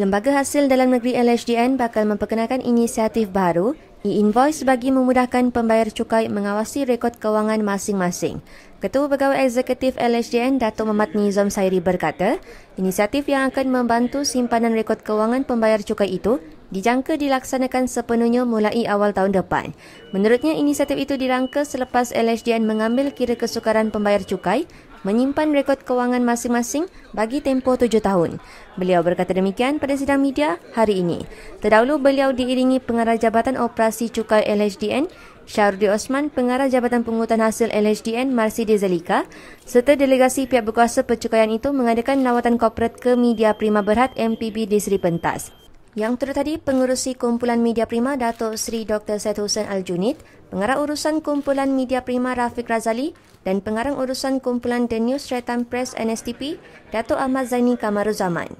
Lembaga Hasil Dalam Negeri LHDN bakal memperkenalkan inisiatif baru, e-invoice bagi memudahkan pembayar cukai mengawasi rekod kewangan masing-masing. Ketua Pegawai Eksekutif LHDN, Datuk Mamat Nizam Sairi berkata, inisiatif yang akan membantu simpanan rekod kewangan pembayar cukai itu dijangka dilaksanakan sepenuhnya mulai awal tahun depan. Menurutnya, inisiatif itu dirangka selepas LHDN mengambil kira kesukaran pembayar cukai menyimpan rekod kewangan masing-masing bagi tempoh tujuh tahun. Beliau berkata demikian pada sidang media hari ini. Terdahulu beliau diiringi pengarah Jabatan Operasi Cukai LHDN, Syarudi Osman, pengarah Jabatan Pungutan Hasil LHDN Marsi Dezalika serta delegasi pihak berkuasa percukaian itu mengadakan lawatan korporat ke Media Prima Berhad MPB di Seri Pentas. Yang terdiri tadi, Pengurusi Kumpulan Media Prima Datuk Seri Dr. Syed Hussein Aljunid, Pengarah Urusan Kumpulan Media Prima Rafiq Razali dan Pengarah Urusan Kumpulan The News Stratum Press NSTP Datuk Ahmad Zaini Kamaruzaman.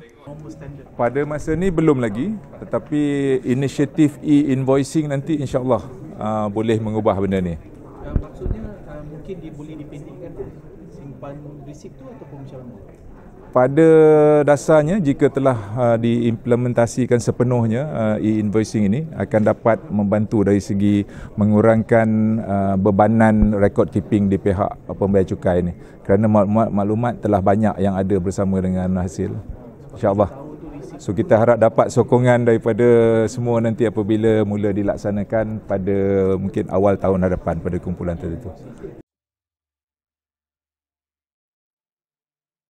Pada masa ini belum lagi tetapi inisiatif e-invoicing nanti insyaAllah uh, boleh mengubah benda ini. Ah, maksudnya uh, mungkin dia boleh dipendekkan simpan risik tu ataupun macam mana? pada dasarnya jika telah uh, diimplementasikan sepenuhnya uh, e-invoicing ini akan dapat membantu dari segi mengurangkan uh, bebanan record keeping di pihak pembayar cukai ini kerana maklumat, maklumat telah banyak yang ada bersama dengan hasil insyaallah so kita harap dapat sokongan daripada semua nanti apabila mula dilaksanakan pada mungkin awal tahun hadapan pada kumpulan tertentu